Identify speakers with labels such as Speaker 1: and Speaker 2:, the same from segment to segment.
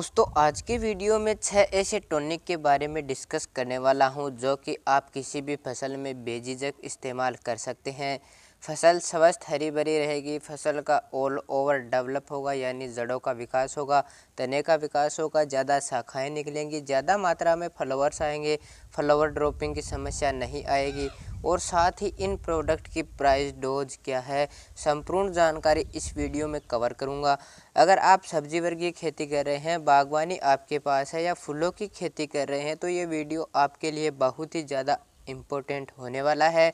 Speaker 1: दोस्तों आज के वीडियो में छः ऐसे टॉनिक के बारे में डिस्कस करने वाला हूं जो कि आप किसी भी फसल में बेझिझक इस्तेमाल कर सकते हैं फसल स्वस्थ हरी भरी रहेगी फसल का ऑल ओवर डेवलप होगा यानी जड़ों का विकास होगा तने का विकास होगा ज़्यादा शाखाएं निकलेंगी ज़्यादा मात्रा में फ्लावर्स आएंगे फ्लावर ड्रॉपिंग की समस्या नहीं आएगी और साथ ही इन प्रोडक्ट की प्राइस डोज क्या है संपूर्ण जानकारी इस वीडियो में कवर करूंगा अगर आप सब्जी वर्गीय खेती कर रहे हैं बागवानी आपके पास है या फूलों की खेती कर रहे हैं तो ये वीडियो आपके लिए बहुत ही ज़्यादा इम्पोर्टेंट होने वाला है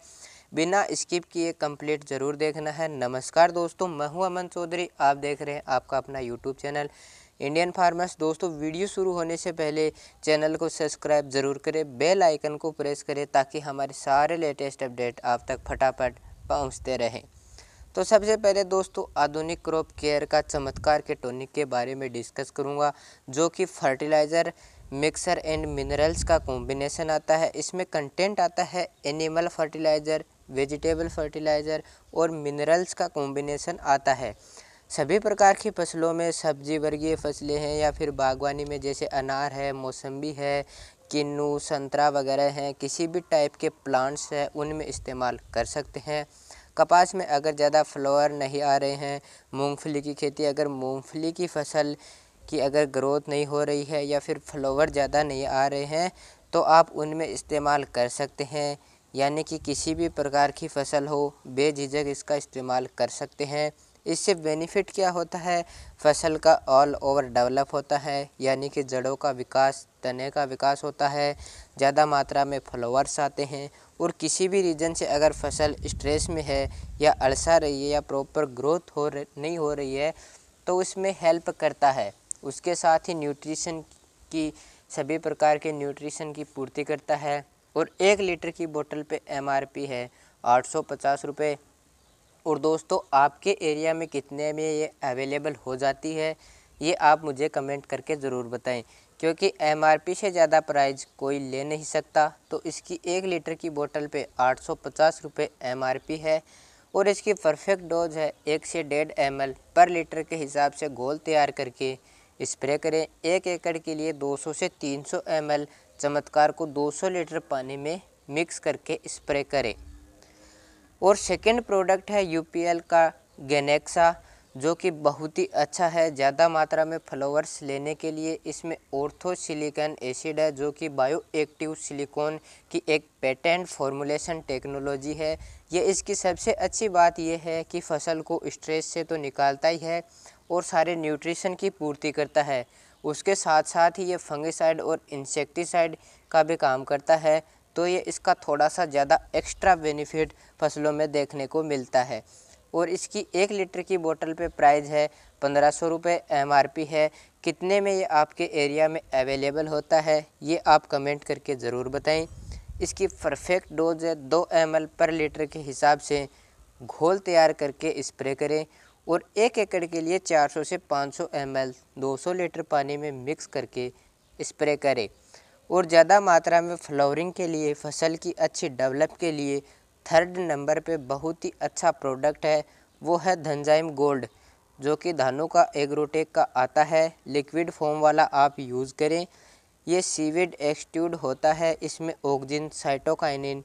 Speaker 1: बिना स्किप किए कंप्लीट ज़रूर देखना है नमस्कार दोस्तों मैं हूं अमन चौधरी आप देख रहे हैं आपका अपना यूट्यूब चैनल इंडियन फार्मर्स दोस्तों वीडियो शुरू होने से पहले चैनल को सब्सक्राइब ज़रूर करें बेल आइकन को प्रेस करें ताकि हमारे सारे लेटेस्ट अपडेट आप तक फटाफट पहुँचते रहें तो सबसे पहले दोस्तों आधुनिक क्रॉप केयर का चमत्कार के टॉनिक के बारे में डिस्कस करूंगा जो कि फर्टिलाइज़र मिक्सर एंड मिनरल्स का कॉम्बिनेशन आता है इसमें कंटेंट आता है एनिमल फर्टिलाइज़र वेजिटेबल फर्टिलाइज़र और मिनरल्स का कॉम्बिनेशन आता है सभी प्रकार की फसलों में सब्जी वर्गीय फसलें हैं या फिर बागवानी में जैसे अनार है मौसम्बी है किन्नू संतरा वगैरह हैं किसी भी टाइप के प्लांट्स हैं उनमें इस्तेमाल कर सकते हैं कपास में अगर ज़्यादा फ्लावर नहीं आ रहे हैं मूंगफली की खेती अगर मूंगफली की फसल की अगर ग्रोथ नहीं हो रही है या फिर फ्लावर ज़्यादा नहीं आ रहे हैं तो आप उनमें इस्तेमाल कर सकते हैं यानी कि किसी भी प्रकार की फसल हो बेझिझक इसका इस्तेमाल कर सकते हैं इससे बेनिफिट क्या होता है फसल का ऑल ओवर डेवलप होता है यानी कि जड़ों का विकास तने का विकास होता है ज़्यादा मात्रा में फ्लोवर्स आते हैं और किसी भी रीजन से अगर फसल स्ट्रेस में है या अड़सा रही है या प्रॉपर ग्रोथ हो नहीं हो रही है तो उसमें हेल्प करता है उसके साथ ही न्यूट्रिशन की सभी प्रकार के न्यूट्रिशन की पूर्ति करता है और एक लीटर की बोतल पे एमआरपी है आठ सौ पचास रुपये और दोस्तों आपके एरिया में कितने में ये अवेलेबल हो जाती है ये आप मुझे कमेंट करके ज़रूर बताएं क्योंकि एमआरपी से ज़्यादा प्राइस कोई ले नहीं सकता तो इसकी एक लीटर की बोतल पे 850 रुपए एमआरपी है और इसकी परफेक्ट डोज है एक से डेढ़ एम पर लीटर के हिसाब से घोल तैयार करके स्प्रे करें एक एकड़ के लिए 200 से 300 एम चमत्कार को 200 लीटर पानी में मिक्स करके स्प्रे करें और सेकेंड प्रोडक्ट है यू का गेनेक्सा जो कि बहुत ही अच्छा है ज़्यादा मात्रा में फ्लावर्स लेने के लिए इसमें ऑर्थो सिलिकन एसिड है जो कि बायो एक्टिव सिलिकॉन की एक पेटेंट फॉर्मुलेशन टेक्नोलॉजी है ये इसकी सबसे अच्छी बात यह है कि फसल को स्ट्रेस से तो निकालता ही है और सारे न्यूट्रिशन की पूर्ति करता है उसके साथ साथ ही ये फंगिसाइड और इंसेक्टिसाइड का भी काम करता है तो ये इसका थोड़ा सा ज़्यादा एक्स्ट्रा बेनिफिट फसलों में देखने को मिलता है और इसकी एक लीटर की बोतल पे प्राइस है पंद्रह सौ रुपये एम है कितने में ये आपके एरिया में अवेलेबल होता है ये आप कमेंट करके ज़रूर बताएं इसकी परफेक्ट डोज है दो एम पर लीटर के हिसाब से घोल तैयार करके स्प्रे करें और एक एकड़ के लिए 400 से 500 एम 200 लीटर पानी में मिक्स करके स्प्रे करें और ज़्यादा मात्रा में फ्लोरिंग के लिए फसल की अच्छी डेवलप के लिए थर्ड नंबर पे बहुत ही अच्छा प्रोडक्ट है वो है धनजाइम गोल्ड जो कि धानों का एग्रोटेक का आता है लिक्विड फॉर्म वाला आप यूज़ करें ये सीविड एक्सट्यूड होता है इसमें auxin cytokinin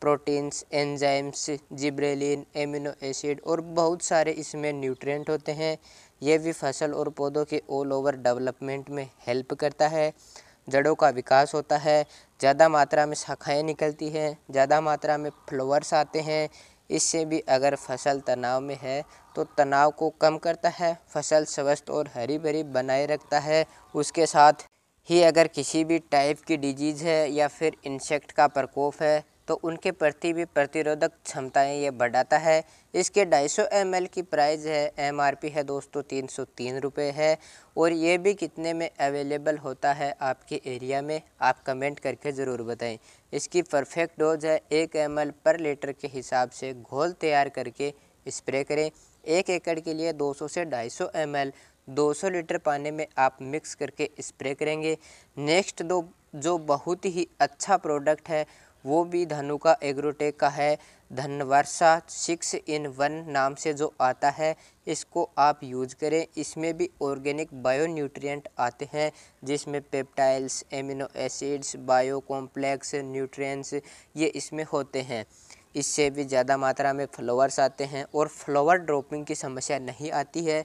Speaker 1: proteins enzymes gibberellin amino acid और बहुत सारे इसमें न्यूट्रिएंट होते हैं ये भी फसल और पौधों के ऑल ओवर डेवलपमेंट में हेल्प करता है जड़ों का विकास होता है ज़्यादा मात्रा में शाखाएँ निकलती हैं ज़्यादा मात्रा में फ्लोवर्स आते हैं इससे भी अगर फसल तनाव में है तो तनाव को कम करता है फसल स्वस्थ और हरी भरी बनाए रखता है उसके साथ ही अगर किसी भी टाइप की डिजीज़ है या फिर इंसेक्ट का प्रकोप है तो उनके प्रति भी प्रतिरोधक क्षमताएं ये बढ़ाता है इसके 250 ml की प्राइस है एमआरपी है दोस्तों तीन सौ तीन रुपये है और ये भी कितने में अवेलेबल होता है आपके एरिया में आप कमेंट करके ज़रूर बताएं इसकी परफेक्ट डोज है एक एम पर लीटर के हिसाब से घोल तैयार करके स्प्रे करें एक एकड़ के लिए 200 से 250 सौ 200 लीटर पानी में आप मिक्स करके स्प्रे करेंगे नेक्स्ट दो जो बहुत ही अच्छा प्रोडक्ट है वो भी धनुका एग्रोटेक का है धनवर्षा सिक्स इन वन नाम से जो आता है इसको आप यूज करें इसमें भी ऑर्गेनिक बायो न्यूट्रिएंट आते हैं जिसमें peptides amino acids bio complex nutrients ये इसमें होते हैं इससे भी ज़्यादा मात्रा में फ्लावर्स आते हैं और फ्लावर ड्रॉपिंग की समस्या नहीं आती है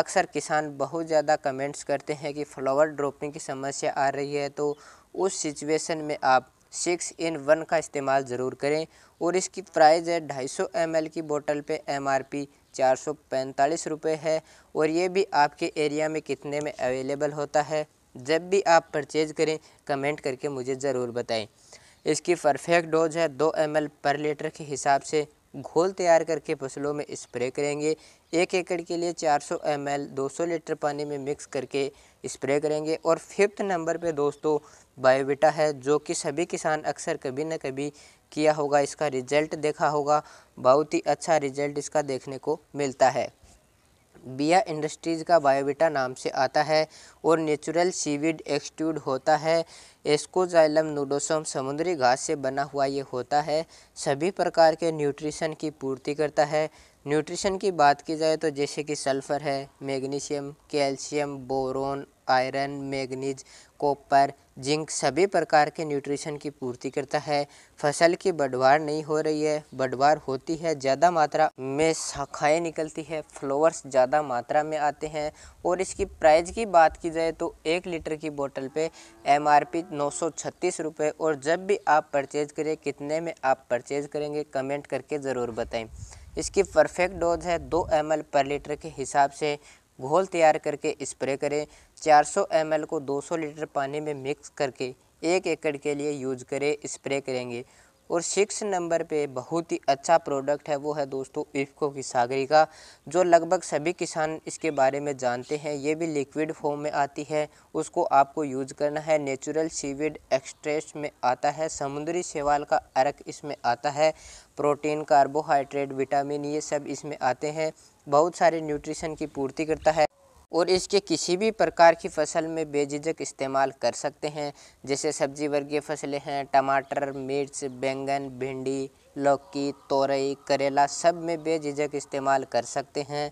Speaker 1: अक्सर किसान बहुत ज़्यादा कमेंट्स करते हैं कि फ्लावर ड्रॉपिंग की समस्या आ रही है तो उस सिचुएशन में आप सिक्स इन वन का इस्तेमाल ज़रूर करें और इसकी प्राइस है ढाई सौ एम एल की बोतल पे एम आर पी चार सौ पैंतालीस रुपये है और ये भी आपके एरिया में कितने में अवेलेबल होता है जब भी आप परचेज़ करें कमेंट करके मुझे ज़रूर बताएं इसकी परफेक्ट डोज है दो एम एल पर लीटर के हिसाब से घोल तैयार करके फसलों में स्प्रे करेंगे एक एकड़ के लिए 400 ml 200 लीटर पानी में मिक्स करके स्प्रे करेंगे और फिफ्थ नंबर पे दोस्तों बायोविटा है जो कि सभी किसान अक्सर कभी ना कभी किया होगा इसका रिजल्ट देखा होगा बहुत ही अच्छा रिजल्ट इसका देखने को मिलता है बिया इंडस्ट्रीज़ का बायोबीटा नाम से आता है और नेचुरल सीविड एक्सट्यूड होता है एस्कोजाइलम नूडोसम समुद्री घास से बना हुआ ये होता है सभी प्रकार के न्यूट्रिशन की पूर्ति करता है न्यूट्रिशन की बात की जाए तो जैसे कि सल्फ़र है magnesium calcium boron iron manganese copper zinc सभी प्रकार के न्यूट्रिशन की पूर्ति करता है फसल की बढ़वार नहीं हो रही है बढ़वार होती है ज़्यादा मात्रा में शाखाएँ निकलती है फ्लोवर्स ज़्यादा मात्रा में आते हैं और इसकी प्राइस की बात की जाए तो एक लीटर की बोतल पे एम आर पी नौ सौ छत्तीस रुपये और जब भी आप परचेज़ करें कितने में आप परचेज़ करेंगे कमेंट करके ज़रूर बताएँ इसकी परफेक्ट डोज है दो एम पर लीटर के हिसाब से घोल तैयार करके स्प्रे करें 400 ml को 200 लीटर पानी में मिक्स करके एक एकड़ के लिए यूज करें स्प्रे करेंगे और सिक्स नंबर पे बहुत ही अच्छा प्रोडक्ट है वो है दोस्तों इफ्को की सागरी का जो लगभग सभी किसान इसके बारे में जानते हैं ये भी लिक्विड फॉर्म में आती है उसको आपको यूज करना है नेचुरल सीविड एक्सट्रेस में आता है समुद्री शैवाल का अरक इसमें आता है प्रोटीन कार्बोहाइड्रेट विटामिन ये सब इसमें आते हैं बहुत सारे न्यूट्रिशन की पूर्ति करता है और इसके किसी भी प्रकार की फसल में बेझिझक इस्तेमाल कर सकते हैं जैसे सब्जी वर्गीय फसलें हैं टमाटर मिर्च बैंगन भिंडी लौकी तोरई करेला सब में बेझिझक इस्तेमाल कर सकते हैं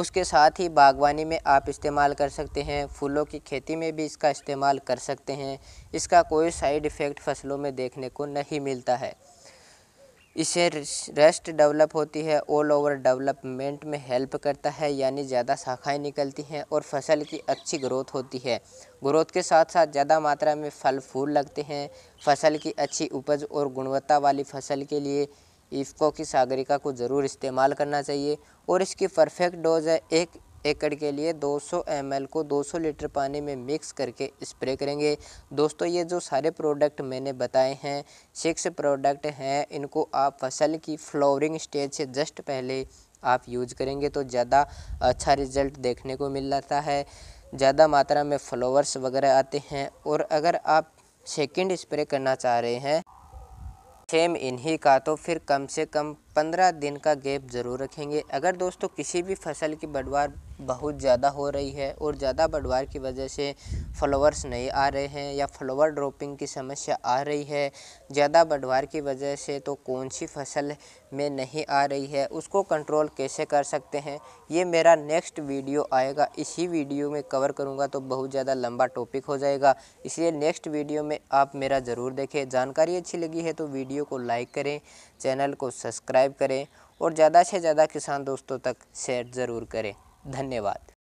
Speaker 1: उसके साथ ही बागवानी में आप इस्तेमाल कर सकते हैं फूलों की खेती में भी इसका इस्तेमाल कर सकते हैं इसका कोई साइड इफ़ेक्ट फसलों में देखने को नहीं मिलता है इससे रेस्ट डेवलप होती है ऑल ओवर डेवलपमेंट में हेल्प करता है यानी ज़्यादा शाखाएं निकलती हैं और फसल की अच्छी ग्रोथ होती है ग्रोथ के साथ साथ ज़्यादा मात्रा में फल फूल लगते हैं फसल की अच्छी उपज और गुणवत्ता वाली फसल के लिए इफ्को की सागरिका को ज़रूर इस्तेमाल करना चाहिए और इसकी परफेक्ट डोज है एक एकड़ के लिए 200 ml को 200 लीटर पानी में मिक्स करके स्प्रे करेंगे दोस्तों ये जो सारे प्रोडक्ट मैंने बताए हैं सिक्स प्रोडक्ट हैं इनको आप फसल की फ्लोरिंग स्टेज से जस्ट पहले आप यूज करेंगे तो ज़्यादा अच्छा रिजल्ट देखने को मिल जाता है ज़्यादा मात्रा में फ्लोवर्स वगैरह आते हैं और अगर आप सेकेंड स्प्रे करना चाह रहे हैं सेम इन्हीं का तो फिर कम से कम पंद्रह दिन का गैप ज़रूर रखेंगे अगर दोस्तों किसी भी फसल की बढ़वार बहुत ज़्यादा हो रही है और ज़्यादा बढ़वार की वजह से फ्लावर्स नहीं आ रहे हैं या फ्लावर ड्रॉपिंग की समस्या आ रही है ज़्यादा बढ़वार की वजह से तो कौन सी फसल में नहीं आ रही है उसको कंट्रोल कैसे कर सकते हैं ये मेरा नेक्स्ट वीडियो आएगा इसी वीडियो में कवर करूँगा तो बहुत ज़्यादा लंबा टॉपिक हो जाएगा इसलिए नेक्स्ट वीडियो में आप मेरा ज़रूर देखें जानकारी अच्छी लगी है तो वीडियो को लाइक करें चैनल को सब्सक्राइब करें और ज़्यादा से ज़्यादा किसान दोस्तों तक शेयर ज़रूर करें धन्यवाद